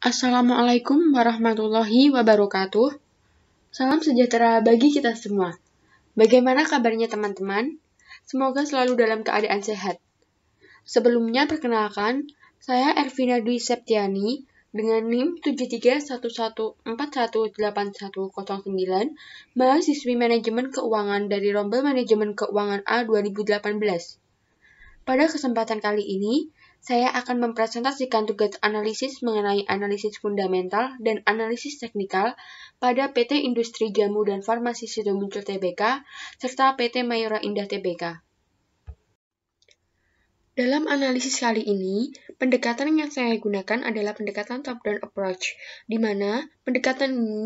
Assalamualaikum warahmatullahi wabarakatuh. Salam sejahtera bagi kita semua. Bagaimana kabarnya teman-teman? Semoga selalu dalam keadaan sehat. Sebelumnya perkenalkan, saya Ervina Dwi Septiani dengan NIM 7311418109, mahasiswi manajemen keuangan dari Rombel Manajemen Keuangan A 2018. Pada kesempatan kali ini, saya akan mempresentasikan tugas analisis mengenai analisis fundamental dan analisis teknikal pada PT Industri Jamu dan Farmasi Sidomuncul TBK serta PT Mayora Indah TBK. Dalam analisis kali ini, pendekatan yang saya gunakan adalah pendekatan top-down approach, di mana pendekatan ini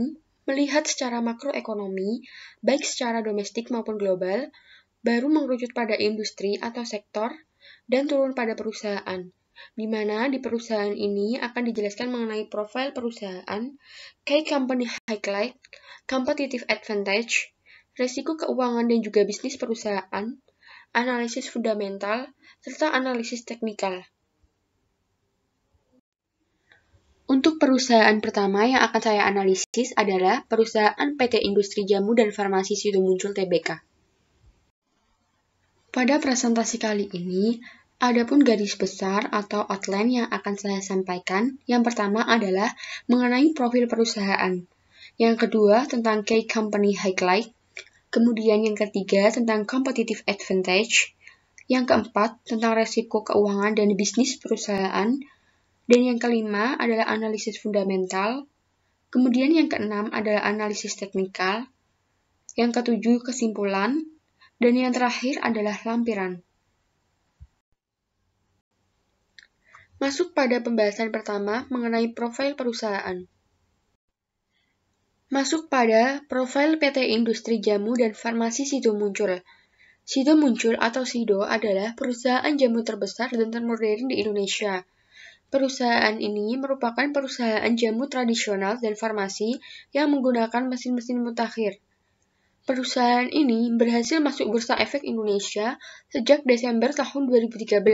melihat secara makroekonomi, baik secara domestik maupun global, baru mengerucut pada industri atau sektor, dan turun pada perusahaan, di mana di perusahaan ini akan dijelaskan mengenai profil perusahaan, key company highlight, competitive advantage, risiko keuangan dan juga bisnis perusahaan, analisis fundamental, serta analisis teknikal. Untuk perusahaan pertama yang akan saya analisis adalah perusahaan PT Industri Jamu dan Farmasi Sido Muncul TBK. Pada presentasi kali ini, ada pun garis besar atau outline yang akan saya sampaikan. Yang pertama adalah mengenai profil perusahaan. Yang kedua tentang key company highlight. Kemudian yang ketiga tentang competitive advantage. Yang keempat tentang resiko keuangan dan bisnis perusahaan. Dan yang kelima adalah analisis fundamental. Kemudian yang keenam adalah analisis teknikal. Yang ketujuh kesimpulan dan yang terakhir adalah lampiran. Masuk pada pembahasan pertama mengenai profil perusahaan. Masuk pada profil PT Industri Jamu dan Farmasi Sido Muncul. Sido Muncul atau Sido adalah perusahaan jamu terbesar dan termodern di Indonesia. Perusahaan ini merupakan perusahaan jamu tradisional dan farmasi yang menggunakan mesin-mesin mutakhir. Perusahaan ini berhasil masuk Bursa Efek Indonesia sejak Desember tahun 2013.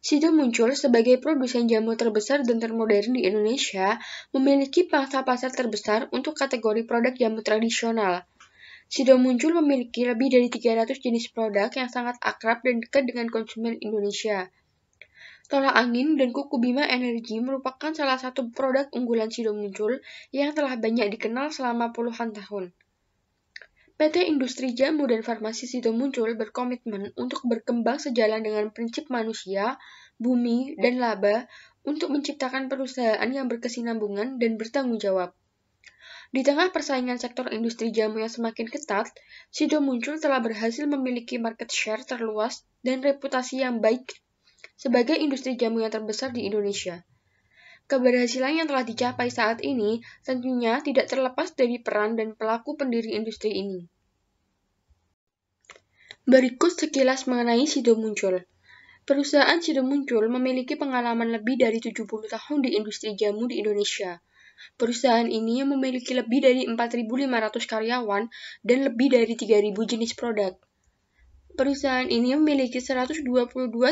Sido muncul sebagai produsen jamu terbesar dan termodern di Indonesia, memiliki pangsa pasar terbesar untuk kategori produk jamu tradisional. Sido muncul memiliki lebih dari 300 jenis produk yang sangat akrab dan dekat dengan konsumen Indonesia. Tolak angin dan kuku bima energi merupakan salah satu produk unggulan Sido muncul yang telah banyak dikenal selama puluhan tahun. PT Industri Jamu dan Farmasi Sido Muncul berkomitmen untuk berkembang sejalan dengan prinsip manusia, bumi, dan laba untuk menciptakan perusahaan yang berkesinambungan dan bertanggung jawab. Di tengah persaingan sektor industri jamu yang semakin ketat, Sido Muncul telah berhasil memiliki market share terluas dan reputasi yang baik sebagai industri jamu yang terbesar di Indonesia. Keberhasilan yang telah dicapai saat ini tentunya tidak terlepas dari peran dan pelaku pendiri industri ini. Berikut sekilas mengenai Sido Muncul. Perusahaan Sido Muncul memiliki pengalaman lebih dari 70 tahun di industri jamu di Indonesia. Perusahaan ini memiliki lebih dari 4.500 karyawan dan lebih dari 3.000 jenis produk. Perusahaan ini memiliki 122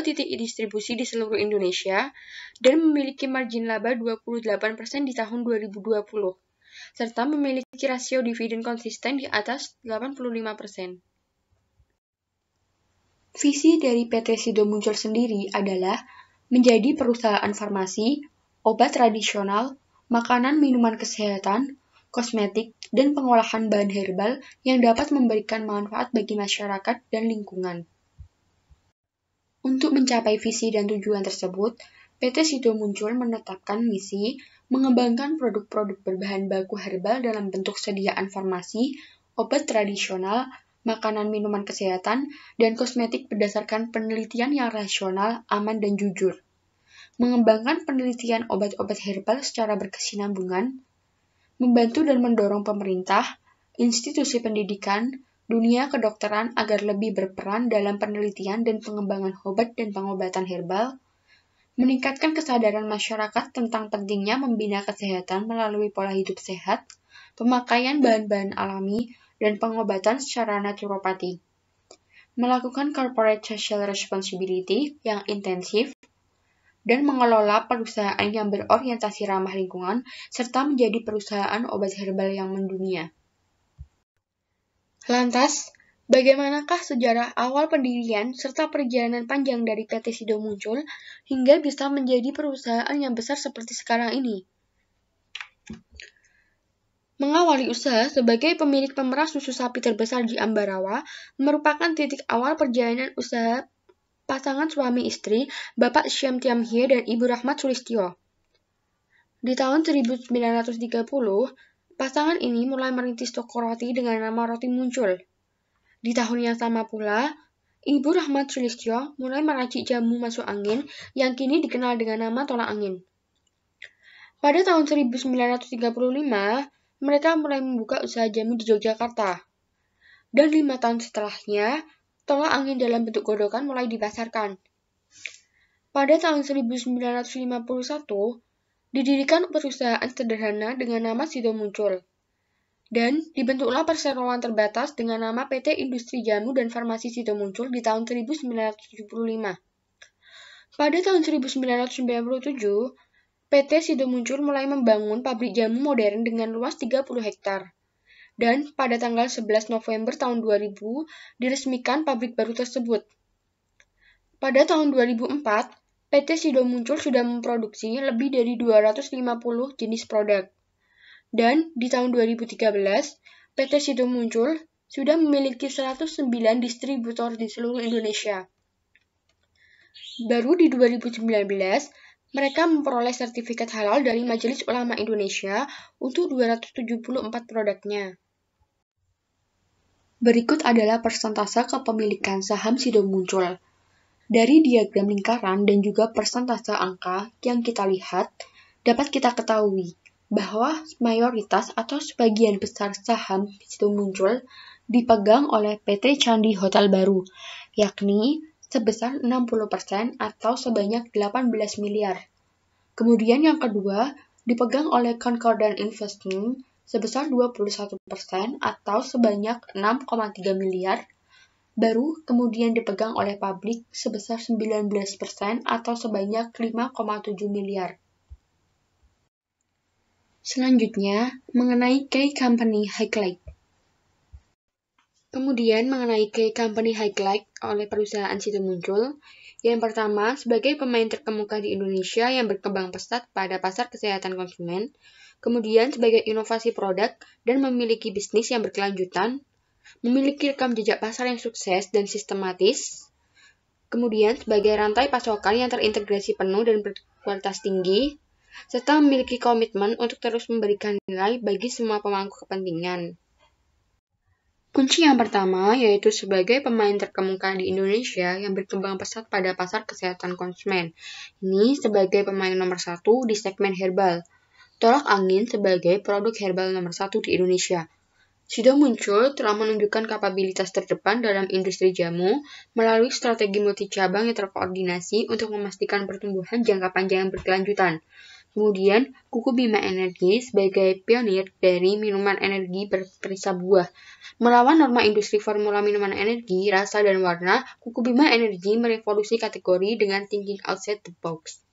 titik distribusi di seluruh Indonesia dan memiliki margin laba 28% di tahun 2020, serta memiliki rasio dividen konsisten di atas 85%. Visi dari PT Sido Muncul sendiri adalah menjadi perusahaan farmasi, obat tradisional, makanan minuman kesehatan, kosmetik, dan pengolahan bahan herbal yang dapat memberikan manfaat bagi masyarakat dan lingkungan. Untuk mencapai visi dan tujuan tersebut, PT Sido Muncul menetapkan misi mengembangkan produk-produk berbahan baku herbal dalam bentuk sediaan farmasi, obat tradisional, makanan minuman kesehatan, dan kosmetik berdasarkan penelitian yang rasional, aman, dan jujur. Mengembangkan penelitian obat-obat herbal secara berkesinambungan, membantu dan mendorong pemerintah, institusi pendidikan, dunia kedokteran agar lebih berperan dalam penelitian dan pengembangan obat dan pengobatan herbal, meningkatkan kesadaran masyarakat tentang pentingnya membina kesehatan melalui pola hidup sehat, pemakaian bahan-bahan alami, dan pengobatan secara naturopati. Melakukan corporate social responsibility yang intensif dan mengelola perusahaan yang berorientasi ramah lingkungan serta menjadi perusahaan obat herbal yang mendunia. Lantas, bagaimanakah sejarah awal pendirian serta perjalanan panjang dari PT Sido muncul hingga bisa menjadi perusahaan yang besar seperti sekarang ini? Mengawali usaha sebagai pemilik pemerah susu sapi terbesar di Ambarawa merupakan titik awal perjalanan usaha pasangan suami istri Bapak Syam Hie dan Ibu Rahmat Sulistio. Di tahun 1930, pasangan ini mulai merintis toko roti dengan nama Roti Muncul. Di tahun yang sama pula, Ibu Rahmat Sulistio mulai meracik jamu masuk angin yang kini dikenal dengan nama tolak angin. Pada tahun 1935, mereka mulai membuka usaha jamu di Yogyakarta. Dan lima tahun setelahnya, tolak angin dalam bentuk godokan mulai dipasarkan. Pada tahun 1951, didirikan perusahaan sederhana dengan nama Sido Muncul. Dan dibentuklah perseroan terbatas dengan nama PT Industri Jamu dan Farmasi Sido Muncul di tahun 1975. Pada tahun 1997, PT Sido Muncul mulai membangun pabrik jamu modern dengan luas 30 hektar dan pada tanggal 11 November tahun 2000 diresmikan pabrik baru tersebut. Pada tahun 2004, PT Sido Muncul sudah memproduksi lebih dari 250 jenis produk. Dan di tahun 2013, PT Sido Muncul sudah memiliki 109 distributor di seluruh Indonesia. Baru di 2019, mereka memperoleh sertifikat halal dari Majelis Ulama Indonesia untuk 274 produknya. Berikut adalah persentase kepemilikan saham Sido Muncul. Dari diagram lingkaran dan juga persentase angka yang kita lihat, dapat kita ketahui bahwa mayoritas atau sebagian besar saham Sido Muncul dipegang oleh PT Candi Hotel Baru, yakni sebesar 60% atau sebanyak 18 miliar. Kemudian yang kedua, dipegang oleh Concordant Investment sebesar 21% atau sebanyak 6,3 miliar, baru kemudian dipegang oleh publik sebesar 19% atau sebanyak 5,7 miliar. Selanjutnya, mengenai K Company Highlight. Kemudian mengenai K Company Highlight oleh perusahaan situ muncul, yang pertama, sebagai pemain terkemuka di Indonesia yang berkembang pesat pada pasar kesehatan konsumen, kemudian sebagai inovasi produk dan memiliki bisnis yang berkelanjutan, memiliki rekam jejak pasar yang sukses dan sistematis, kemudian sebagai rantai pasokan yang terintegrasi penuh dan berkualitas tinggi, serta memiliki komitmen untuk terus memberikan nilai bagi semua pemangku kepentingan. Kunci yang pertama yaitu sebagai pemain terkemuka di Indonesia yang berkembang pesat pada pasar kesehatan konsumen. Ini sebagai pemain nomor satu di segmen herbal, Tolak angin sebagai produk herbal nomor satu di Indonesia. sudah muncul telah menunjukkan kapabilitas terdepan dalam industri jamu melalui strategi multi cabang yang terkoordinasi untuk memastikan pertumbuhan jangka panjang yang berkelanjutan. Kemudian, kuku Bima Energi sebagai pionir dari minuman energi berperisa buah. Melawan norma industri formula minuman energi, rasa, dan warna, kuku Bima Energi merevolusi kategori dengan thinking outside the box.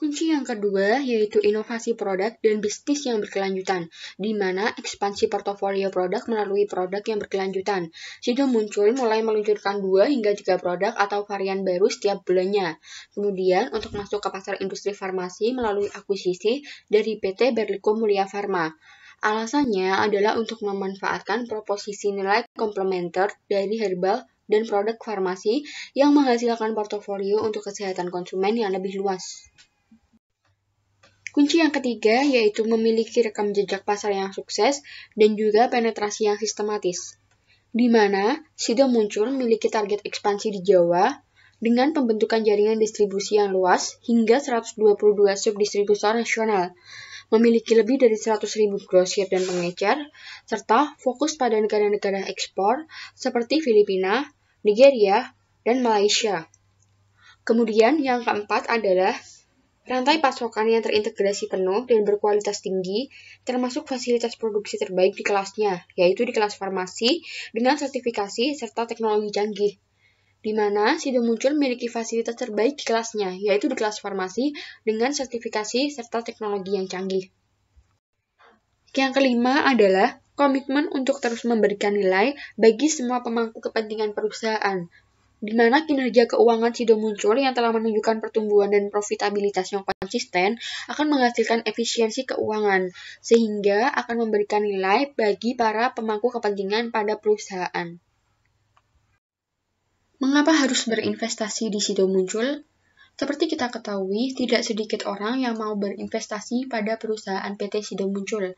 Kunci yang kedua yaitu inovasi produk dan bisnis yang berkelanjutan, di mana ekspansi portofolio produk melalui produk yang berkelanjutan. Sido muncul mulai meluncurkan dua hingga 3 produk atau varian baru setiap bulannya. Kemudian, untuk masuk ke pasar industri farmasi melalui akuisisi dari PT Berliko Mulia Farma. Alasannya adalah untuk memanfaatkan proposisi nilai komplementer dari herbal dan produk farmasi yang menghasilkan portofolio untuk kesehatan konsumen yang lebih luas. Kunci yang ketiga yaitu memiliki rekam jejak pasar yang sukses dan juga penetrasi yang sistematis. Di mana Sido muncul memiliki target ekspansi di Jawa dengan pembentukan jaringan distribusi yang luas hingga 122 subdistributor nasional, memiliki lebih dari 100.000 grosir dan pengecer, serta fokus pada negara-negara ekspor seperti Filipina, Nigeria, dan Malaysia. Kemudian yang keempat adalah Rantai pasokan yang terintegrasi penuh dan berkualitas tinggi, termasuk fasilitas produksi terbaik di kelasnya, yaitu di kelas farmasi, dengan sertifikasi serta teknologi canggih. Di mana muncul memiliki fasilitas terbaik di kelasnya, yaitu di kelas farmasi dengan sertifikasi serta teknologi yang canggih. Yang kelima adalah komitmen untuk terus memberikan nilai bagi semua pemangku kepentingan perusahaan, di mana kinerja keuangan Sido muncul yang telah menunjukkan pertumbuhan dan profitabilitas yang konsisten akan menghasilkan efisiensi keuangan, sehingga akan memberikan nilai bagi para pemangku kepentingan pada perusahaan. Mengapa harus berinvestasi di Sido muncul? Seperti kita ketahui, tidak sedikit orang yang mau berinvestasi pada perusahaan PT Sido muncul.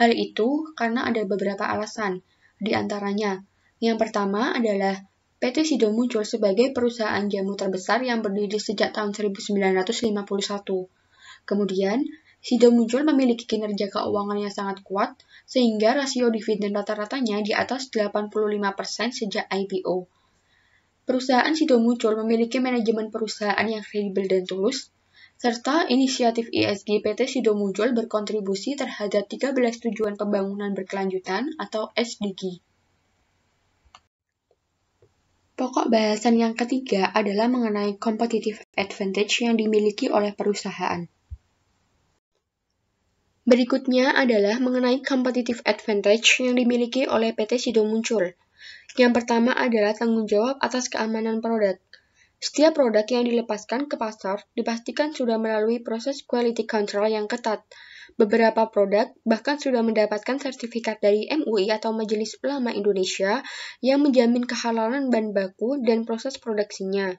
Hal itu karena ada beberapa alasan, di antaranya. Yang pertama adalah PT Sido muncul sebagai perusahaan jamu terbesar yang berdiri sejak tahun 1951. Kemudian, Sido muncul memiliki kinerja keuangan yang sangat kuat, sehingga rasio dividen rata-ratanya di atas 85% sejak IPO. Perusahaan Sido muncul memiliki manajemen perusahaan yang kredibel dan tulus, serta inisiatif ISG PT Sido muncul berkontribusi terhadap 13 tujuan pembangunan berkelanjutan atau SDG. Pokok bahasan yang ketiga adalah mengenai competitive advantage yang dimiliki oleh perusahaan. Berikutnya adalah mengenai competitive advantage yang dimiliki oleh PT Sido Muncul. Yang pertama adalah tanggung jawab atas keamanan produk. Setiap produk yang dilepaskan ke pasar dipastikan sudah melalui proses quality control yang ketat, Beberapa produk bahkan sudah mendapatkan sertifikat dari MUI atau Majelis Ulama Indonesia yang menjamin kehalalan bahan baku dan proses produksinya.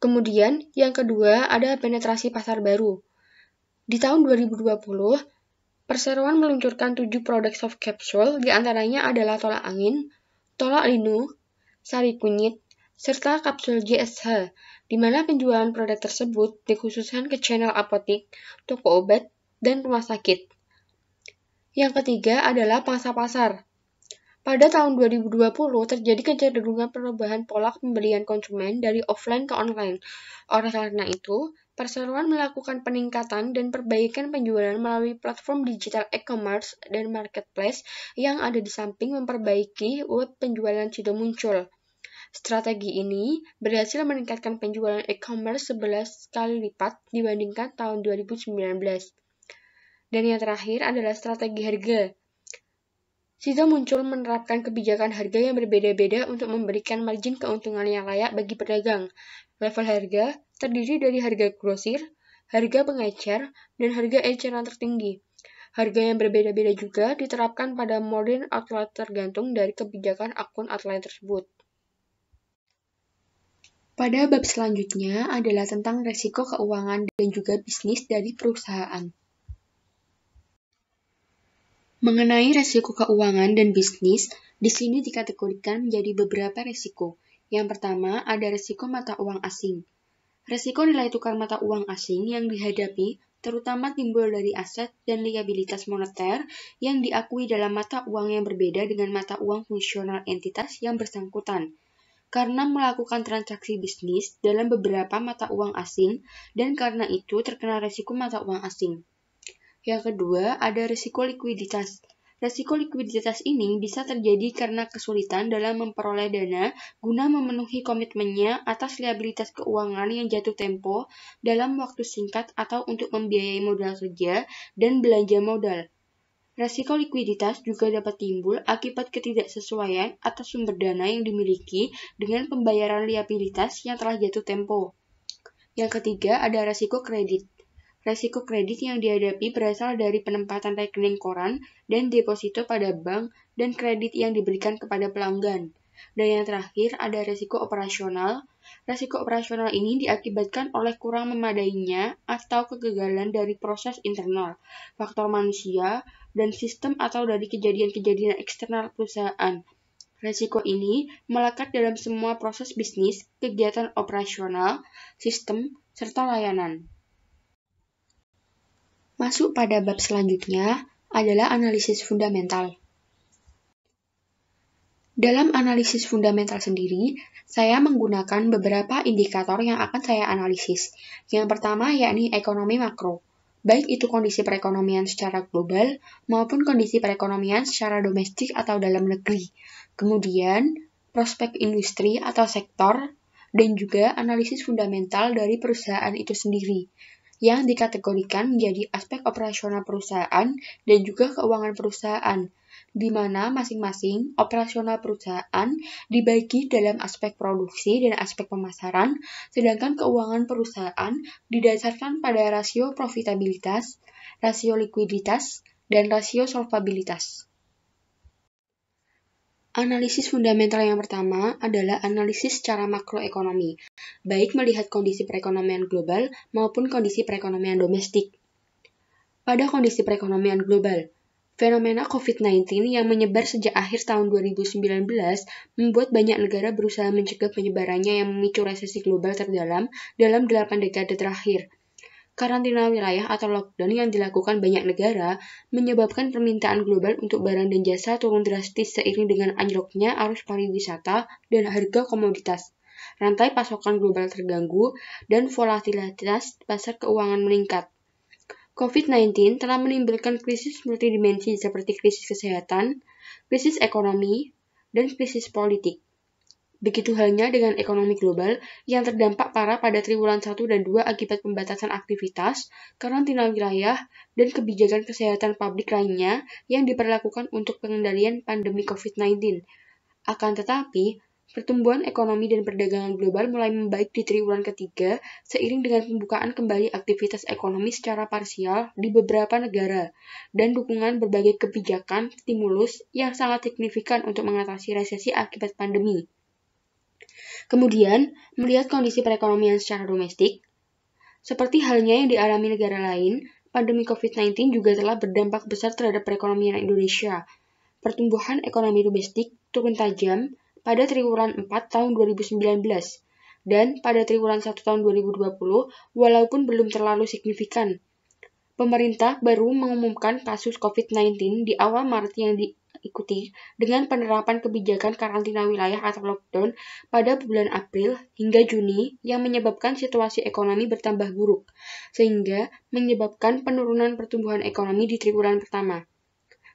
Kemudian, yang kedua ada penetrasi pasar baru. Di tahun 2020, perseroan meluncurkan tujuh produk soft capsule, diantaranya adalah tolak angin, tolak linu, sari kunyit, serta kapsul GSH, di mana penjualan produk tersebut dikhususkan ke channel apotik, toko obat, dan rumah sakit. Yang ketiga adalah pangsa pasar. Pada tahun 2020 terjadi kecenderungan perubahan pola pembelian konsumen dari offline ke online. Oleh karena itu, perseroan melakukan peningkatan dan perbaikan penjualan melalui platform digital e-commerce dan marketplace yang ada di samping memperbaiki web penjualan sudah muncul. Strategi ini berhasil meningkatkan penjualan e-commerce 11 kali lipat dibandingkan tahun 2019. Dan yang terakhir adalah strategi harga. Sisa muncul menerapkan kebijakan harga yang berbeda-beda untuk memberikan margin keuntungan yang layak bagi pedagang. Level harga terdiri dari harga grosir, harga pengecer, dan harga eceran tertinggi. Harga yang berbeda-beda juga diterapkan pada modern outlet tergantung dari kebijakan akun outlet tersebut. Pada bab selanjutnya adalah tentang resiko keuangan dan juga bisnis dari perusahaan. Mengenai resiko keuangan dan bisnis, di sini dikategorikan menjadi beberapa resiko. Yang pertama, ada resiko mata uang asing. Resiko nilai tukar mata uang asing yang dihadapi terutama timbul dari aset dan liabilitas moneter yang diakui dalam mata uang yang berbeda dengan mata uang fungsional entitas yang bersangkutan. Karena melakukan transaksi bisnis dalam beberapa mata uang asing dan karena itu terkena resiko mata uang asing. Yang kedua, ada risiko likuiditas. Risiko likuiditas ini bisa terjadi karena kesulitan dalam memperoleh dana guna memenuhi komitmennya atas liabilitas keuangan yang jatuh tempo dalam waktu singkat atau untuk membiayai modal kerja dan belanja modal. Risiko likuiditas juga dapat timbul akibat ketidaksesuaian atas sumber dana yang dimiliki dengan pembayaran liabilitas yang telah jatuh tempo. Yang ketiga, ada risiko kredit. Resiko kredit yang dihadapi berasal dari penempatan rekening koran dan deposito pada bank dan kredit yang diberikan kepada pelanggan. Dan yang terakhir ada resiko operasional. Resiko operasional ini diakibatkan oleh kurang memadainya atau kegagalan dari proses internal, faktor manusia, dan sistem atau dari kejadian-kejadian eksternal perusahaan. Resiko ini melekat dalam semua proses bisnis, kegiatan operasional, sistem, serta layanan. Masuk pada bab selanjutnya adalah analisis fundamental. Dalam analisis fundamental sendiri, saya menggunakan beberapa indikator yang akan saya analisis. Yang pertama yakni ekonomi makro, baik itu kondisi perekonomian secara global maupun kondisi perekonomian secara domestik atau dalam negeri. Kemudian, prospek industri atau sektor, dan juga analisis fundamental dari perusahaan itu sendiri yang dikategorikan menjadi aspek operasional perusahaan dan juga keuangan perusahaan, di mana masing-masing operasional perusahaan dibagi dalam aspek produksi dan aspek pemasaran, sedangkan keuangan perusahaan didasarkan pada rasio profitabilitas, rasio likuiditas, dan rasio solvabilitas. Analisis fundamental yang pertama adalah analisis secara makroekonomi, baik melihat kondisi perekonomian global maupun kondisi perekonomian domestik. Pada kondisi perekonomian global, fenomena COVID-19 yang menyebar sejak akhir tahun 2019 membuat banyak negara berusaha mencegah penyebarannya yang memicu resesi global terdalam dalam 8 dekade terakhir – Karantina wilayah atau lockdown yang dilakukan banyak negara menyebabkan permintaan global untuk barang dan jasa turun drastis seiring dengan anjloknya arus pariwisata dan harga komoditas. Rantai pasokan global terganggu dan volatilitas pasar keuangan meningkat. COVID-19 telah menimbulkan krisis multidimensi seperti krisis kesehatan, krisis ekonomi, dan krisis politik. Begitu halnya dengan ekonomi global yang terdampak parah pada triwulan 1 dan 2 akibat pembatasan aktivitas, karantina wilayah, dan kebijakan kesehatan publik lainnya yang diperlakukan untuk pengendalian pandemi COVID-19. Akan tetapi, Pertumbuhan ekonomi dan perdagangan global mulai membaik di triwulan ketiga seiring dengan pembukaan kembali aktivitas ekonomi secara parsial di beberapa negara dan dukungan berbagai kebijakan stimulus yang sangat signifikan untuk mengatasi resesi akibat pandemi. Kemudian, melihat kondisi perekonomian secara domestik, seperti halnya yang dialami negara lain, pandemi COVID-19 juga telah berdampak besar terhadap perekonomian Indonesia. Pertumbuhan ekonomi domestik turun tajam pada triwulan 4 tahun 2019 dan pada triwulan 1 tahun 2020 walaupun belum terlalu signifikan. Pemerintah baru mengumumkan kasus COVID-19 di awal Maret yang di ikuti dengan penerapan kebijakan karantina wilayah atau lockdown pada bulan April hingga Juni yang menyebabkan situasi ekonomi bertambah buruk, sehingga menyebabkan penurunan pertumbuhan ekonomi di triwulan pertama.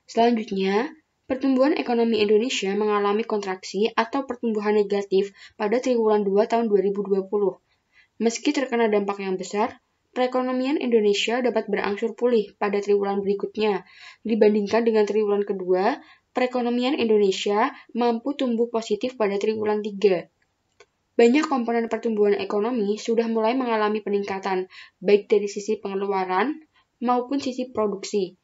Selanjutnya, pertumbuhan ekonomi Indonesia mengalami kontraksi atau pertumbuhan negatif pada triwulan 2 tahun 2020. Meski terkena dampak yang besar, perekonomian Indonesia dapat berangsur pulih pada triwulan berikutnya dibandingkan dengan triwulan kedua perekonomian Indonesia mampu tumbuh positif pada triwulan 3. Banyak komponen pertumbuhan ekonomi sudah mulai mengalami peningkatan, baik dari sisi pengeluaran maupun sisi produksi.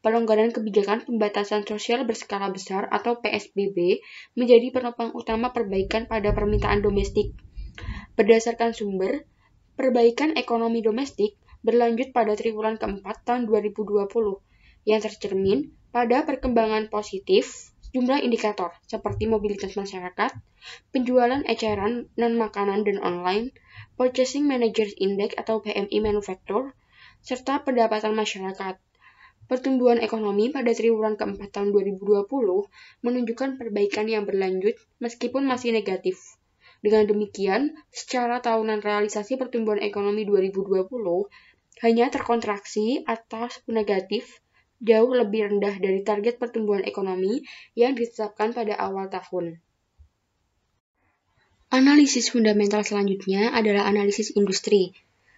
Pelonggaran kebijakan pembatasan sosial berskala besar atau PSBB menjadi penopang utama perbaikan pada permintaan domestik. Berdasarkan sumber, perbaikan ekonomi domestik berlanjut pada triwulan keempat tahun 2020 yang tercermin pada perkembangan positif, jumlah indikator seperti mobilitas masyarakat, penjualan eceran non makanan dan online, Purchasing Managers Index atau PMI Manufaktur, serta pendapatan masyarakat. Pertumbuhan ekonomi pada triwulan keempat tahun 2020 menunjukkan perbaikan yang berlanjut meskipun masih negatif. Dengan demikian, secara tahunan realisasi pertumbuhan ekonomi 2020 hanya terkontraksi atas negatif jauh lebih rendah dari target pertumbuhan ekonomi yang ditetapkan pada awal tahun. Analisis fundamental selanjutnya adalah analisis industri.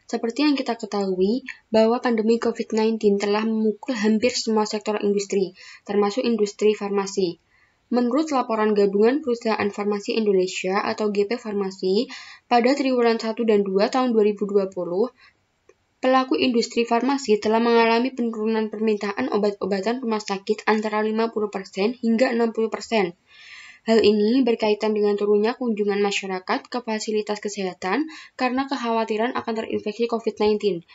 Seperti yang kita ketahui, bahwa pandemi COVID-19 telah memukul hampir semua sektor industri, termasuk industri farmasi. Menurut laporan Gabungan Perusahaan Farmasi Indonesia atau GP Farmasi, pada triwulan 1 dan 2 tahun 2020, pelaku industri farmasi telah mengalami penurunan permintaan obat-obatan rumah sakit antara 50% hingga 60%. Hal ini berkaitan dengan turunnya kunjungan masyarakat ke fasilitas kesehatan karena kekhawatiran akan terinfeksi COVID-19.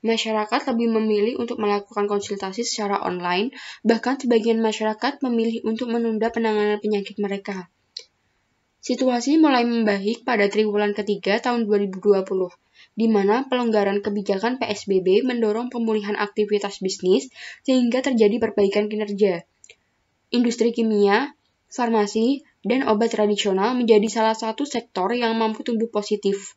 Masyarakat lebih memilih untuk melakukan konsultasi secara online, bahkan sebagian masyarakat memilih untuk menunda penanganan penyakit mereka. Situasi mulai membaik pada triwulan ketiga tahun 2020 di mana pelonggaran kebijakan PSBB mendorong pemulihan aktivitas bisnis sehingga terjadi perbaikan kinerja. Industri kimia, farmasi, dan obat tradisional menjadi salah satu sektor yang mampu tumbuh positif.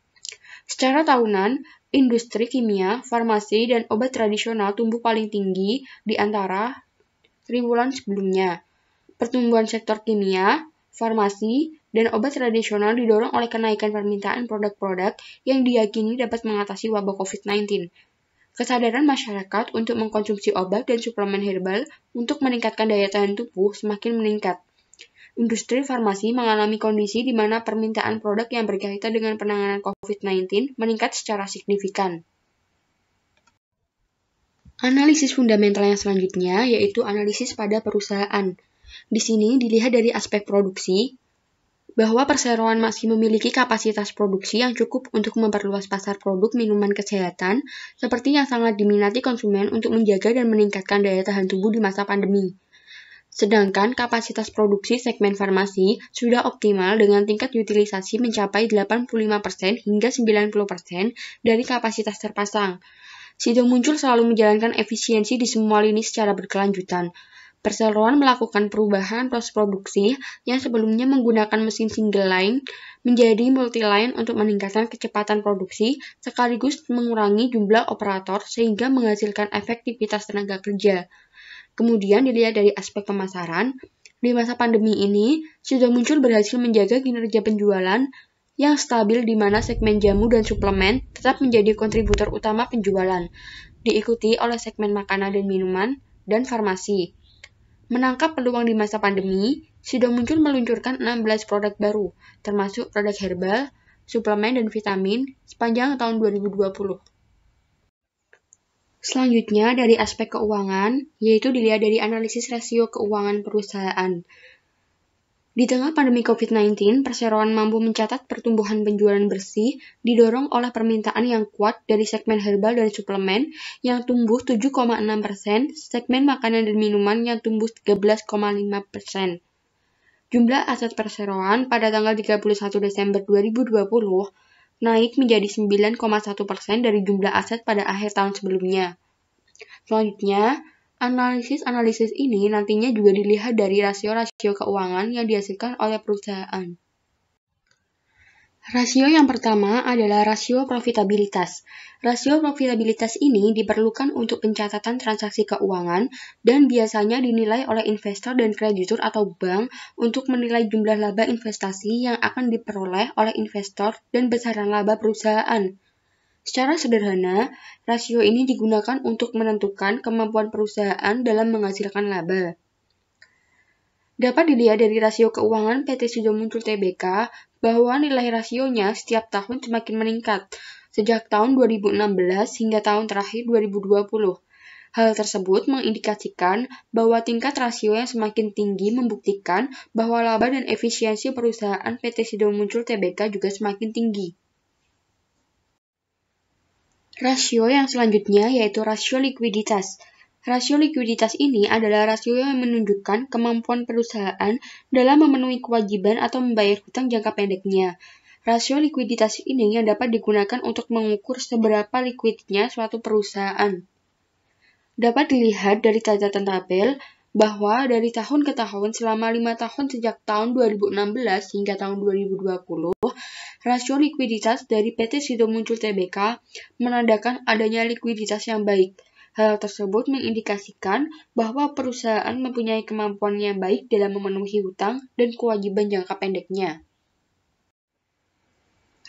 Secara tahunan, industri kimia, farmasi, dan obat tradisional tumbuh paling tinggi di antara triwulan sebelumnya. Pertumbuhan sektor kimia, farmasi, dan obat tradisional didorong oleh kenaikan permintaan produk-produk yang diyakini dapat mengatasi wabah COVID-19. Kesadaran masyarakat untuk mengkonsumsi obat dan suplemen herbal untuk meningkatkan daya tahan tubuh semakin meningkat. Industri farmasi mengalami kondisi di mana permintaan produk yang berkaitan dengan penanganan COVID-19 meningkat secara signifikan. Analisis fundamental yang selanjutnya yaitu analisis pada perusahaan. Di sini dilihat dari aspek produksi, bahwa perseroan masih memiliki kapasitas produksi yang cukup untuk memperluas pasar produk minuman kesehatan, seperti yang sangat diminati konsumen untuk menjaga dan meningkatkan daya tahan tubuh di masa pandemi. Sedangkan kapasitas produksi segmen farmasi sudah optimal dengan tingkat utilisasi mencapai 85% hingga 90% dari kapasitas terpasang. Sido muncul selalu menjalankan efisiensi di semua lini secara berkelanjutan, Perseroan melakukan perubahan proses produksi yang sebelumnya menggunakan mesin single line menjadi multi line untuk meningkatkan kecepatan produksi sekaligus mengurangi jumlah operator sehingga menghasilkan efektivitas tenaga kerja. Kemudian dilihat dari aspek pemasaran, di masa pandemi ini sudah muncul berhasil menjaga kinerja penjualan yang stabil di mana segmen jamu dan suplemen tetap menjadi kontributor utama penjualan, diikuti oleh segmen makanan dan minuman dan farmasi. Menangkap peluang di masa pandemi, Sido Muncul meluncurkan 16 produk baru, termasuk produk herbal, suplemen, dan vitamin sepanjang tahun 2020. Selanjutnya, dari aspek keuangan, yaitu dilihat dari analisis rasio keuangan perusahaan, di tengah pandemi COVID-19, perseroan mampu mencatat pertumbuhan penjualan bersih didorong oleh permintaan yang kuat dari segmen herbal dan suplemen yang tumbuh 7,6 persen, segmen makanan dan minuman yang tumbuh 13,5 persen. Jumlah aset perseroan pada tanggal 31 Desember 2020 naik menjadi 9,1 persen dari jumlah aset pada akhir tahun sebelumnya. Selanjutnya, Analisis-analisis ini nantinya juga dilihat dari rasio-rasio keuangan yang dihasilkan oleh perusahaan. Rasio yang pertama adalah rasio profitabilitas. Rasio profitabilitas ini diperlukan untuk pencatatan transaksi keuangan dan biasanya dinilai oleh investor dan kreditur atau bank untuk menilai jumlah laba investasi yang akan diperoleh oleh investor dan besaran laba perusahaan. Secara sederhana, rasio ini digunakan untuk menentukan kemampuan perusahaan dalam menghasilkan laba. Dapat dilihat dari rasio keuangan PT Sido Muncul Tbk bahwa nilai rasionya setiap tahun semakin meningkat sejak tahun 2016 hingga tahun terakhir 2020. Hal tersebut mengindikasikan bahwa tingkat rasio yang semakin tinggi membuktikan bahwa laba dan efisiensi perusahaan PT Sido Muncul Tbk juga semakin tinggi. Rasio yang selanjutnya yaitu rasio likuiditas. Rasio likuiditas ini adalah rasio yang menunjukkan kemampuan perusahaan dalam memenuhi kewajiban atau membayar hutang jangka pendeknya. Rasio likuiditas ini yang dapat digunakan untuk mengukur seberapa likuidnya suatu perusahaan. Dapat dilihat dari catatan tabel, bahwa dari tahun ke tahun selama lima tahun sejak tahun 2016 hingga tahun 2020, rasio likuiditas dari PT Sido Muncul Tbk menandakan adanya likuiditas yang baik. Hal tersebut mengindikasikan bahwa perusahaan mempunyai kemampuan yang baik dalam memenuhi hutang dan kewajiban jangka pendeknya.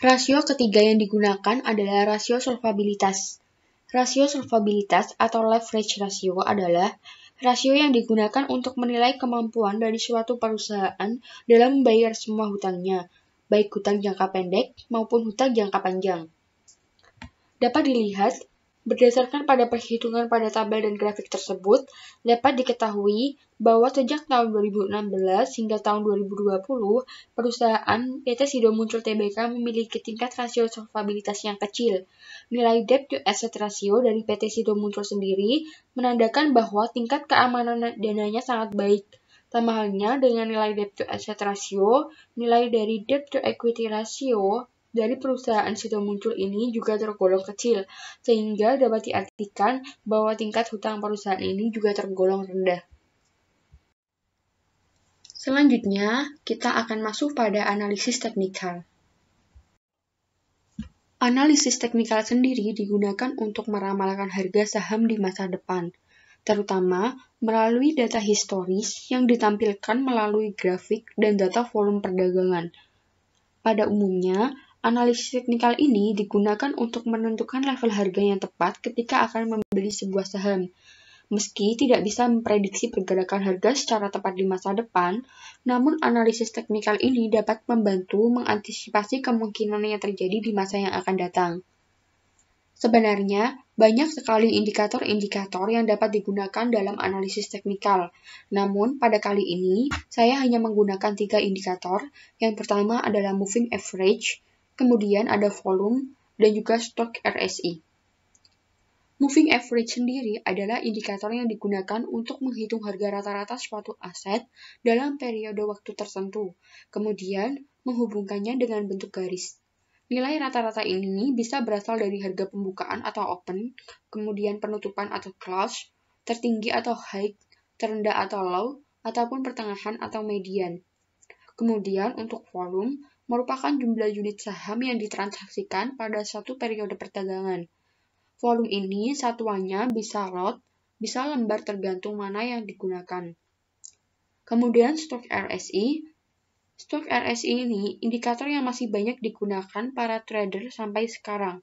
Rasio ketiga yang digunakan adalah rasio solvabilitas. Rasio solvabilitas atau leverage ratio adalah rasio yang digunakan untuk menilai kemampuan dari suatu perusahaan dalam membayar semua hutangnya, baik hutang jangka pendek maupun hutang jangka panjang. Dapat dilihat, berdasarkan pada perhitungan pada tabel dan grafik tersebut, dapat diketahui bahwa sejak tahun 2016 hingga tahun 2020, perusahaan PT Sido Muncul Tbk memiliki tingkat rasio solvabilitas yang kecil. Nilai debt to asset ratio dari PT Sido Muncul sendiri menandakan bahwa tingkat keamanan dananya sangat baik. Sama halnya dengan nilai debt to asset ratio, nilai dari debt to equity ratio dari perusahaan Sido Muncul ini juga tergolong kecil, sehingga dapat diartikan bahwa tingkat hutang perusahaan ini juga tergolong rendah. Selanjutnya, kita akan masuk pada analisis teknikal. Analisis teknikal sendiri digunakan untuk meramalkan harga saham di masa depan, terutama melalui data historis yang ditampilkan melalui grafik dan data volume perdagangan. Pada umumnya, analisis teknikal ini digunakan untuk menentukan level harga yang tepat ketika akan membeli sebuah saham, Meski tidak bisa memprediksi pergerakan harga secara tepat di masa depan, namun analisis teknikal ini dapat membantu mengantisipasi kemungkinan yang terjadi di masa yang akan datang. Sebenarnya, banyak sekali indikator-indikator yang dapat digunakan dalam analisis teknikal. Namun, pada kali ini, saya hanya menggunakan tiga indikator. Yang pertama adalah moving average, kemudian ada volume, dan juga stock RSI. Moving average sendiri adalah indikator yang digunakan untuk menghitung harga rata-rata suatu aset dalam periode waktu tertentu, kemudian menghubungkannya dengan bentuk garis. Nilai rata-rata ini bisa berasal dari harga pembukaan atau open, kemudian penutupan atau close, tertinggi atau high, terendah atau low, ataupun pertengahan atau median. Kemudian untuk volume merupakan jumlah unit saham yang ditransaksikan pada satu periode perdagangan Volume ini satuannya bisa lot, bisa lembar tergantung mana yang digunakan. Kemudian stok RSI. Stok RSI ini indikator yang masih banyak digunakan para trader sampai sekarang.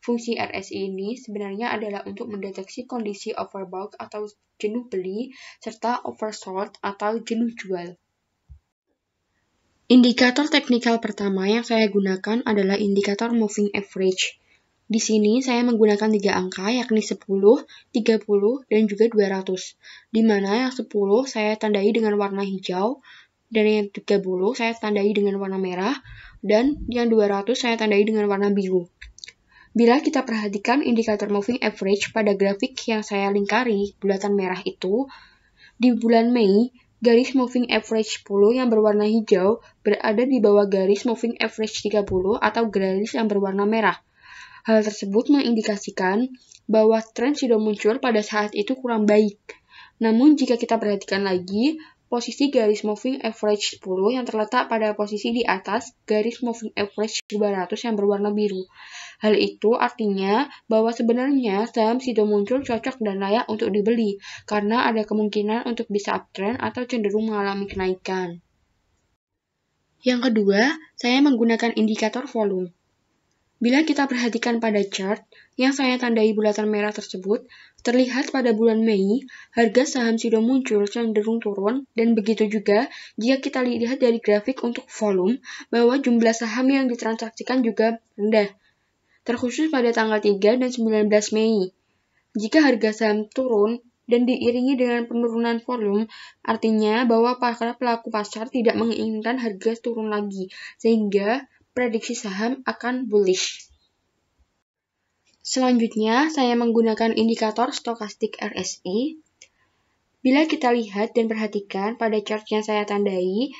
Fungsi RSI ini sebenarnya adalah untuk mendeteksi kondisi overbought atau jenuh beli serta oversold atau jenuh jual. Indikator teknikal pertama yang saya gunakan adalah indikator moving average. Di sini saya menggunakan tiga angka yakni 10, 30, dan juga 200. Di mana yang 10 saya tandai dengan warna hijau, dan yang 30 saya tandai dengan warna merah, dan yang 200 saya tandai dengan warna biru. Bila kita perhatikan indikator moving average pada grafik yang saya lingkari bulatan merah itu, di bulan Mei, garis moving average 10 yang berwarna hijau berada di bawah garis moving average 30 atau garis yang berwarna merah. Hal tersebut mengindikasikan bahwa tren sudah muncul pada saat itu kurang baik. Namun jika kita perhatikan lagi, posisi garis moving average 10 yang terletak pada posisi di atas garis moving average 200 yang berwarna biru. Hal itu artinya bahwa sebenarnya saham sido muncul cocok dan layak untuk dibeli karena ada kemungkinan untuk bisa uptrend atau cenderung mengalami kenaikan. Yang kedua, saya menggunakan indikator volume. Bila kita perhatikan pada chart yang saya tandai bulatan merah tersebut, terlihat pada bulan Mei, harga saham sudah muncul cenderung turun, dan begitu juga jika kita lihat dari grafik untuk volume, bahwa jumlah saham yang ditransaksikan juga rendah, terkhusus pada tanggal 3 dan 19 Mei. Jika harga saham turun dan diiringi dengan penurunan volume, artinya bahwa para pelaku pasar tidak menginginkan harga turun lagi, sehingga prediksi saham akan bullish. Selanjutnya, saya menggunakan indikator stokastik RSI. Bila kita lihat dan perhatikan pada chart yang saya tandai,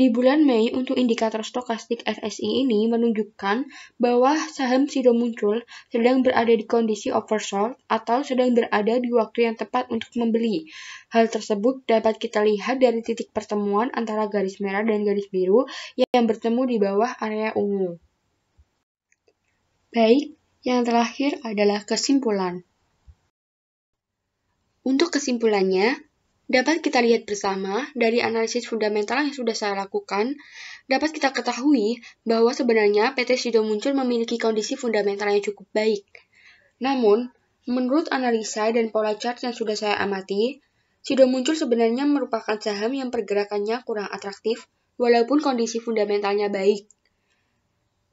di bulan Mei, untuk indikator stokastik RSI ini menunjukkan bahwa saham Sido muncul sedang berada di kondisi oversold atau sedang berada di waktu yang tepat untuk membeli. Hal tersebut dapat kita lihat dari titik pertemuan antara garis merah dan garis biru yang bertemu di bawah area ungu. Baik, yang terakhir adalah kesimpulan. Untuk kesimpulannya, Dapat kita lihat bersama dari analisis fundamental yang sudah saya lakukan, dapat kita ketahui bahwa sebenarnya PT Sido Muncul memiliki kondisi fundamental yang cukup baik. Namun, menurut analisa dan pola chart yang sudah saya amati, Sido Muncul sebenarnya merupakan saham yang pergerakannya kurang atraktif walaupun kondisi fundamentalnya baik.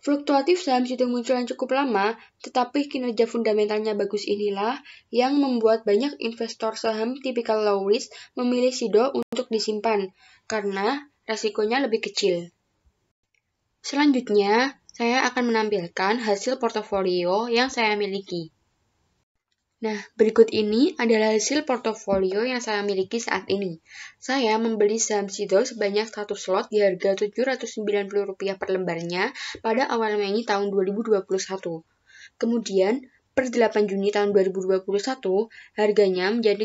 Fluktuatif saham situ yang cukup lama, tetapi kinerja fundamentalnya bagus inilah yang membuat banyak investor saham tipikal low risk memilih Sido untuk disimpan, karena resikonya lebih kecil. Selanjutnya, saya akan menampilkan hasil portofolio yang saya miliki. Nah, berikut ini adalah hasil portofolio yang saya miliki saat ini. Saya membeli saham Sido sebanyak 100 slot di harga Rp790 per lembarnya pada awal Mei tahun 2021. Kemudian, per 8 Juni tahun 2021, harganya menjadi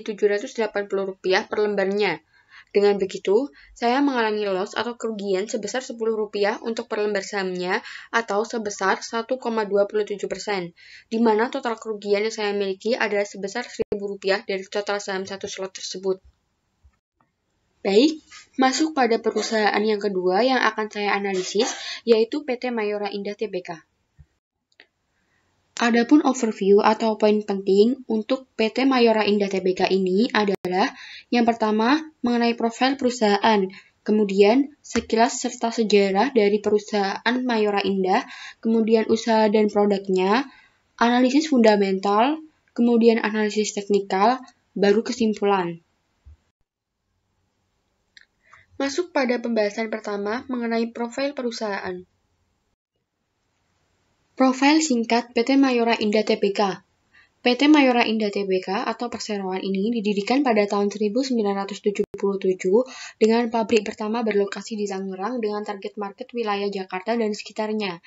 Rp780 per lembarnya. Dengan begitu, saya mengalami loss atau kerugian sebesar Rp10 untuk per lembar sahamnya atau sebesar 1,27%, di mana total kerugian yang saya miliki adalah sebesar Rp1.000 dari total saham satu slot tersebut. Baik, masuk pada perusahaan yang kedua yang akan saya analisis, yaitu PT Mayora Indah Tbk. Adapun overview atau poin penting untuk PT Mayora Indah Tbk ini adalah yang pertama mengenai profil perusahaan, kemudian sekilas serta sejarah dari perusahaan Mayora Indah, kemudian usaha dan produknya, analisis fundamental, kemudian analisis teknikal, baru kesimpulan. Masuk pada pembahasan pertama mengenai profil perusahaan. Profil singkat PT Mayora Indah Tbk PT Mayora Indah Tbk atau perseroan ini didirikan pada tahun 1977 dengan pabrik pertama berlokasi di Tangerang dengan target market wilayah Jakarta dan sekitarnya.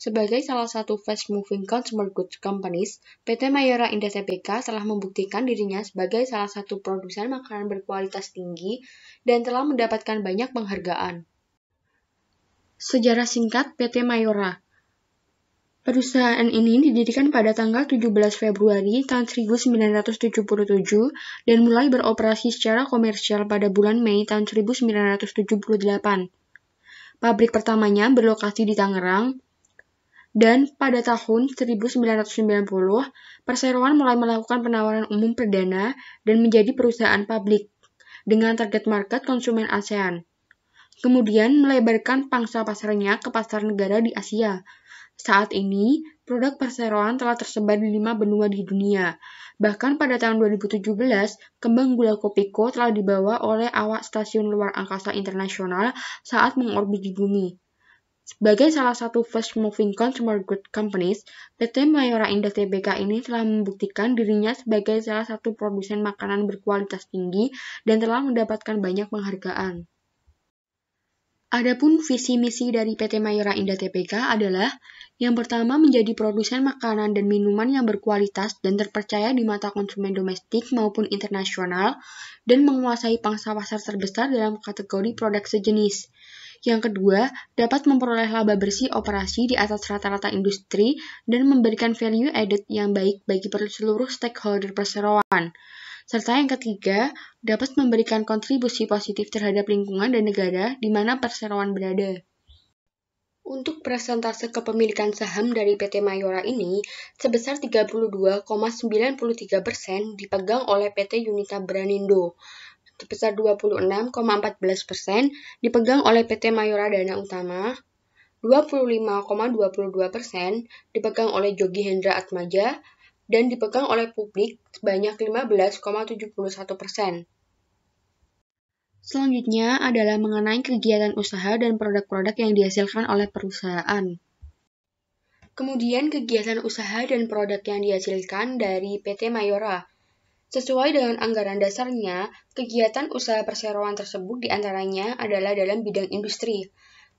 Sebagai salah satu fast moving consumer goods companies, PT Mayora Indah Tbk telah membuktikan dirinya sebagai salah satu produsen makanan berkualitas tinggi dan telah mendapatkan banyak penghargaan. Sejarah singkat PT Mayora Perusahaan ini didirikan pada tanggal 17 Februari tahun 1977 dan mulai beroperasi secara komersial pada bulan Mei tahun 1978. Pabrik pertamanya berlokasi di Tangerang, dan pada tahun 1990, perseroan mulai melakukan penawaran umum perdana dan menjadi perusahaan publik dengan target market konsumen ASEAN. Kemudian melebarkan pangsa pasarnya ke pasar negara di Asia, saat ini, produk perseroan telah tersebar di lima benua di dunia. Bahkan pada tahun 2017, kembang gula Kopiko telah dibawa oleh awak stasiun luar angkasa internasional saat mengorbit di bumi. Sebagai salah satu first moving consumer good companies, PT Mayora Indah Tbk ini telah membuktikan dirinya sebagai salah satu produsen makanan berkualitas tinggi dan telah mendapatkan banyak penghargaan. Adapun visi misi dari PT Mayora Indah TPK adalah yang pertama menjadi produsen makanan dan minuman yang berkualitas dan terpercaya di mata konsumen domestik maupun internasional dan menguasai pangsa pasar terbesar dalam kategori produk sejenis. Yang kedua, dapat memperoleh laba bersih operasi di atas rata-rata industri dan memberikan value added yang baik bagi seluruh stakeholder perseroan. Serta yang ketiga, dapat memberikan kontribusi positif terhadap lingkungan dan negara di mana perseroan berada. Untuk persentase kepemilikan saham dari PT Mayora ini sebesar 32,93 persen dipegang oleh PT Unita Branindo, sebesar 26,14 persen dipegang oleh PT Mayora Dana Utama, 25,22 persen dipegang oleh Jogi Hendra Atmaja, dan dipegang oleh publik sebanyak 15,71 persen. Selanjutnya adalah mengenai kegiatan usaha dan produk-produk yang dihasilkan oleh perusahaan. Kemudian kegiatan usaha dan produk yang dihasilkan dari PT Mayora. Sesuai dengan anggaran dasarnya, kegiatan usaha perseroan tersebut diantaranya adalah dalam bidang industri.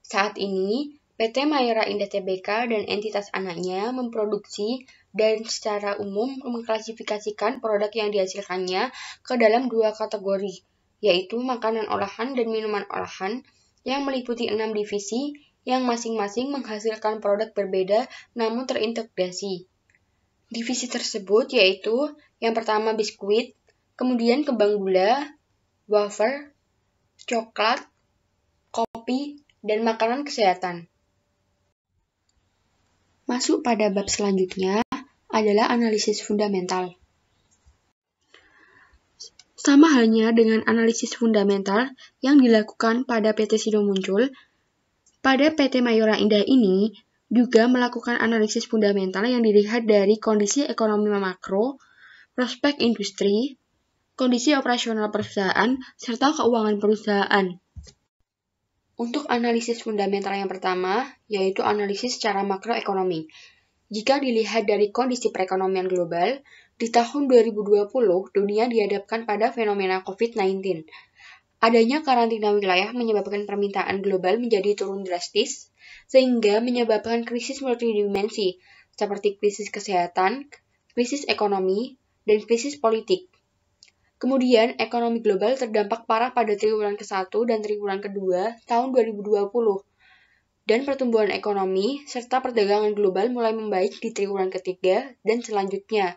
Saat ini, PT Mayora Indah Tbk dan entitas anaknya memproduksi dan secara umum mengklasifikasikan produk yang dihasilkannya ke dalam dua kategori, yaitu makanan olahan dan minuman olahan yang meliputi enam divisi yang masing-masing menghasilkan produk berbeda namun terintegrasi. Divisi tersebut yaitu yang pertama biskuit, kemudian kembang gula, wafer, coklat, kopi, dan makanan kesehatan. Masuk pada bab selanjutnya adalah analisis fundamental. Sama halnya dengan analisis fundamental yang dilakukan pada PT Sido Muncul, pada PT Mayora Indah ini juga melakukan analisis fundamental yang dilihat dari kondisi ekonomi makro, prospek industri, kondisi operasional perusahaan, serta keuangan perusahaan. Untuk analisis fundamental yang pertama, yaitu analisis secara makroekonomi. Jika dilihat dari kondisi perekonomian global, di tahun 2020 dunia dihadapkan pada fenomena COVID-19. Adanya karantina wilayah menyebabkan permintaan global menjadi turun drastis, sehingga menyebabkan krisis multidimensi, seperti krisis kesehatan, krisis ekonomi, dan krisis politik. Kemudian, ekonomi global terdampak parah pada triwulan ke-1 dan triwulan ke-2 tahun 2020. Dan pertumbuhan ekonomi serta perdagangan global mulai membaik di triwulan ketiga dan selanjutnya.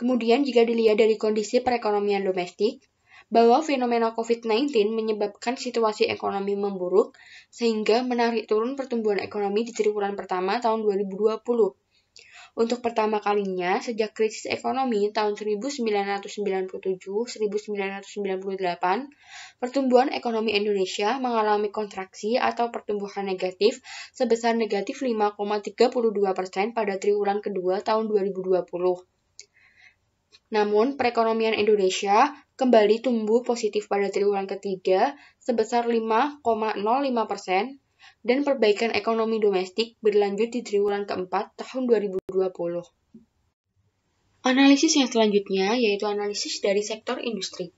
Kemudian, jika dilihat dari kondisi perekonomian domestik, bahwa fenomena COVID-19 menyebabkan situasi ekonomi memburuk sehingga menarik turun pertumbuhan ekonomi di triwulan pertama tahun 2020. Untuk pertama kalinya, sejak krisis ekonomi tahun 1997-1998, pertumbuhan ekonomi Indonesia mengalami kontraksi atau pertumbuhan negatif sebesar negatif 5,32 persen pada triwulan kedua tahun 2020. Namun, perekonomian Indonesia kembali tumbuh positif pada triwulan ketiga sebesar 5,05 persen dan perbaikan ekonomi domestik berlanjut di triwulan keempat tahun 2020. Analisis yang selanjutnya yaitu analisis dari sektor industri.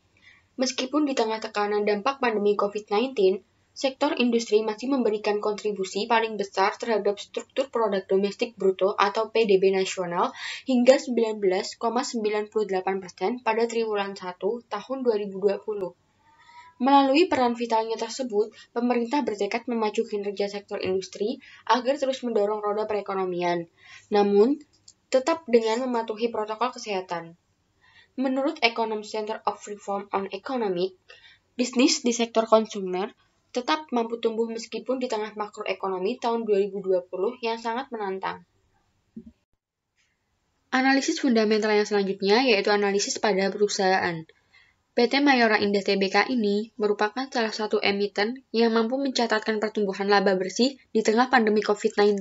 Meskipun di tengah tekanan dampak pandemi COVID-19, sektor industri masih memberikan kontribusi paling besar terhadap struktur produk domestik bruto atau PDB nasional hingga 19,98% pada triwulan 1 tahun 2020. Melalui peran vitalnya tersebut, pemerintah bertekad memacu kinerja sektor industri agar terus mendorong roda perekonomian, namun tetap dengan mematuhi protokol kesehatan. Menurut ekonom Center of Reform on Economic, bisnis di sektor konsumer tetap mampu tumbuh meskipun di tengah makroekonomi tahun 2020 yang sangat menantang. Analisis fundamental yang selanjutnya yaitu analisis pada perusahaan. PT Mayora Indah Tbk ini merupakan salah satu emiten yang mampu mencatatkan pertumbuhan laba bersih di tengah pandemi COVID-19,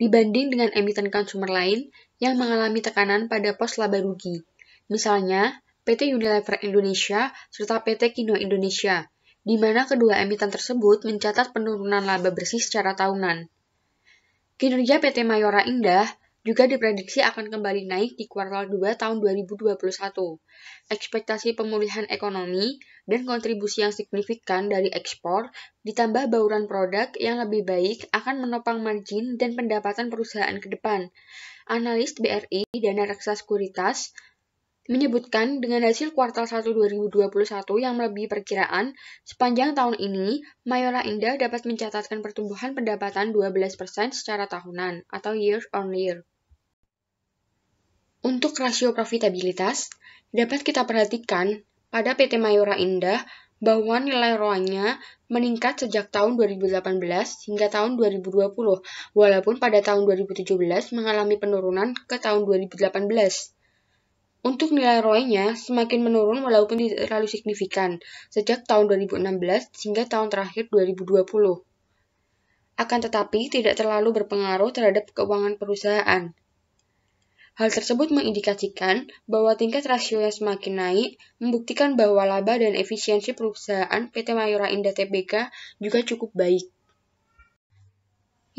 dibanding dengan emiten konsumer lain yang mengalami tekanan pada pos laba rugi. Misalnya, PT Unilever Indonesia serta PT Kino Indonesia, di mana kedua emiten tersebut mencatat penurunan laba bersih secara tahunan. Kinerja PT Mayora Indah juga diprediksi akan kembali naik di kuartal 2 tahun 2021. Ekspektasi pemulihan ekonomi dan kontribusi yang signifikan dari ekspor ditambah bauran produk yang lebih baik akan menopang margin dan pendapatan perusahaan ke depan. Analis BRI Dana Reksa Sekuritas menyebutkan dengan hasil kuartal 1 2021 yang melebihi perkiraan, sepanjang tahun ini, Mayora Indah dapat mencatatkan pertumbuhan pendapatan 12% secara tahunan atau year on year. Untuk rasio profitabilitas, dapat kita perhatikan pada PT Mayora Indah bahwa nilai ROA-nya meningkat sejak tahun 2018 hingga tahun 2020, walaupun pada tahun 2017 mengalami penurunan ke tahun 2018. Untuk nilai ROE-nya semakin menurun walaupun tidak terlalu signifikan sejak tahun 2016 hingga tahun terakhir 2020. Akan tetapi tidak terlalu berpengaruh terhadap keuangan perusahaan. Hal tersebut mengindikasikan bahwa tingkat rasio yang semakin naik membuktikan bahwa laba dan efisiensi perusahaan PT Mayora Indah Tbk juga cukup baik.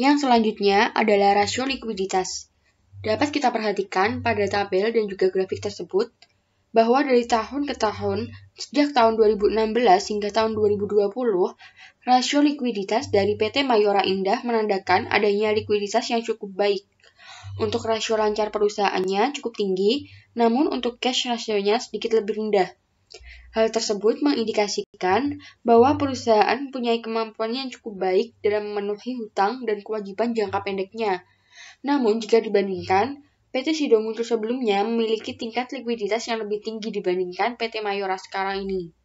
Yang selanjutnya adalah rasio likuiditas. Dapat kita perhatikan pada tabel dan juga grafik tersebut bahwa dari tahun ke tahun, sejak tahun 2016 hingga tahun 2020, Rasio likuiditas dari PT Mayora Indah menandakan adanya likuiditas yang cukup baik. Untuk rasio lancar perusahaannya cukup tinggi, namun untuk cash rasionya sedikit lebih rendah. Hal tersebut mengindikasikan bahwa perusahaan mempunyai kemampuan yang cukup baik dalam memenuhi hutang dan kewajiban jangka pendeknya. Namun, jika dibandingkan, PT Sido Muncul sebelumnya memiliki tingkat likuiditas yang lebih tinggi dibandingkan PT Mayora sekarang ini.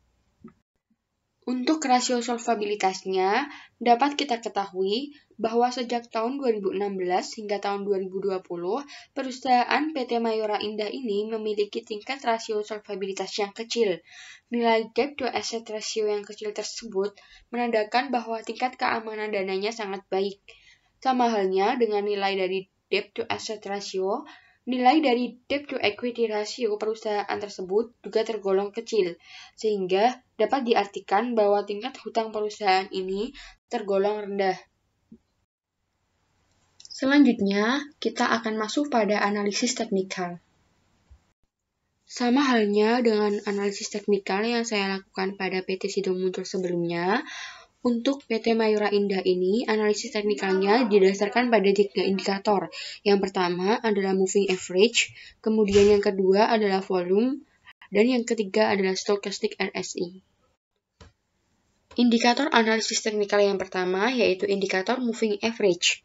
Untuk rasio solvabilitasnya, dapat kita ketahui bahwa sejak tahun 2016 hingga tahun 2020, perusahaan PT Mayora Indah ini memiliki tingkat rasio solvabilitas yang kecil. Nilai debt to asset ratio yang kecil tersebut menandakan bahwa tingkat keamanan dananya sangat baik. Sama halnya dengan nilai dari debt to asset ratio, nilai dari debt to equity ratio perusahaan tersebut juga tergolong kecil, sehingga dapat diartikan bahwa tingkat hutang perusahaan ini tergolong rendah. Selanjutnya, kita akan masuk pada analisis teknikal. Sama halnya dengan analisis teknikal yang saya lakukan pada PT Sido sebelumnya, untuk PT Mayura Indah ini, analisis teknikalnya didasarkan pada tiga indikator. Yang pertama adalah moving average, kemudian yang kedua adalah volume, dan yang ketiga adalah stochastic RSI. Indikator analisis teknikal yang pertama yaitu indikator moving average.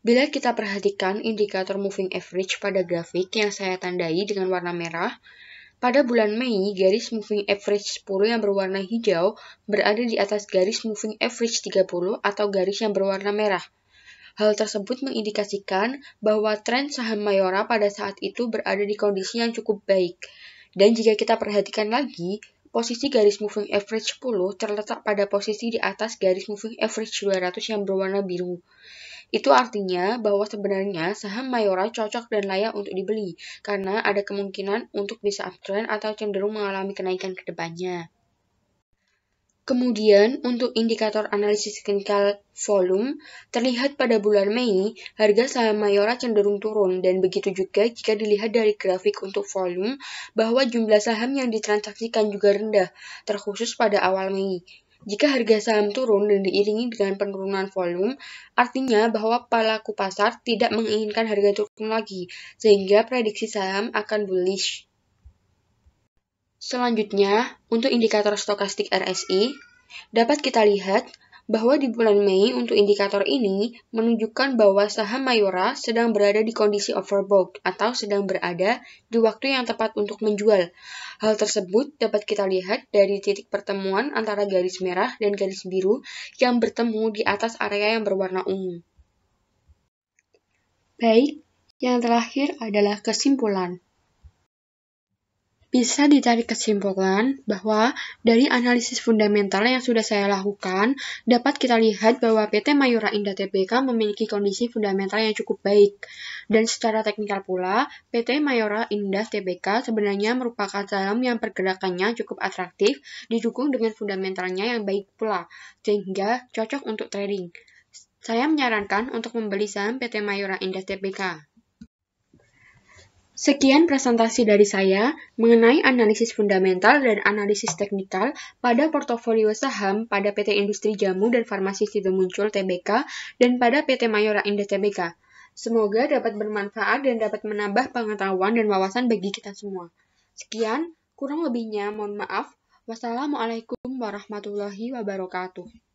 Bila kita perhatikan indikator moving average pada grafik yang saya tandai dengan warna merah, pada bulan Mei, garis moving average 10 yang berwarna hijau berada di atas garis moving average 30 atau garis yang berwarna merah. Hal tersebut mengindikasikan bahwa tren saham Mayora pada saat itu berada di kondisi yang cukup baik. Dan jika kita perhatikan lagi, Posisi garis moving average 10 terletak pada posisi di atas garis moving average 200 yang berwarna biru. Itu artinya bahwa sebenarnya saham Mayora cocok dan layak untuk dibeli, karena ada kemungkinan untuk bisa uptrend atau cenderung mengalami kenaikan ke depannya. Kemudian, untuk indikator analisis teknikal volume, terlihat pada bulan Mei, harga saham Mayora cenderung turun, dan begitu juga jika dilihat dari grafik untuk volume, bahwa jumlah saham yang ditransaksikan juga rendah, terkhusus pada awal Mei. Jika harga saham turun dan diiringi dengan penurunan volume, artinya bahwa pelaku pasar tidak menginginkan harga turun lagi, sehingga prediksi saham akan bullish. Selanjutnya, untuk indikator stokastik RSI, dapat kita lihat bahwa di bulan Mei untuk indikator ini menunjukkan bahwa saham Mayora sedang berada di kondisi overbought atau sedang berada di waktu yang tepat untuk menjual. Hal tersebut dapat kita lihat dari titik pertemuan antara garis merah dan garis biru yang bertemu di atas area yang berwarna ungu. Baik, yang terakhir adalah kesimpulan bisa ditarik kesimpulan bahwa dari analisis fundamental yang sudah saya lakukan, dapat kita lihat bahwa PT Mayora Indah TBK memiliki kondisi fundamental yang cukup baik. Dan secara teknikal pula, PT Mayora Indah TBK sebenarnya merupakan saham yang pergerakannya cukup atraktif, didukung dengan fundamentalnya yang baik pula, sehingga cocok untuk trading. Saya menyarankan untuk membeli saham PT Mayora Indah TBK. Sekian presentasi dari saya mengenai analisis fundamental dan analisis teknikal pada portofolio saham pada PT Industri Jamu dan Farmasi Sido Muncul TBK dan pada PT Mayora Indah TBK. Semoga dapat bermanfaat dan dapat menambah pengetahuan dan wawasan bagi kita semua. Sekian, kurang lebihnya mohon maaf. Wassalamualaikum warahmatullahi wabarakatuh.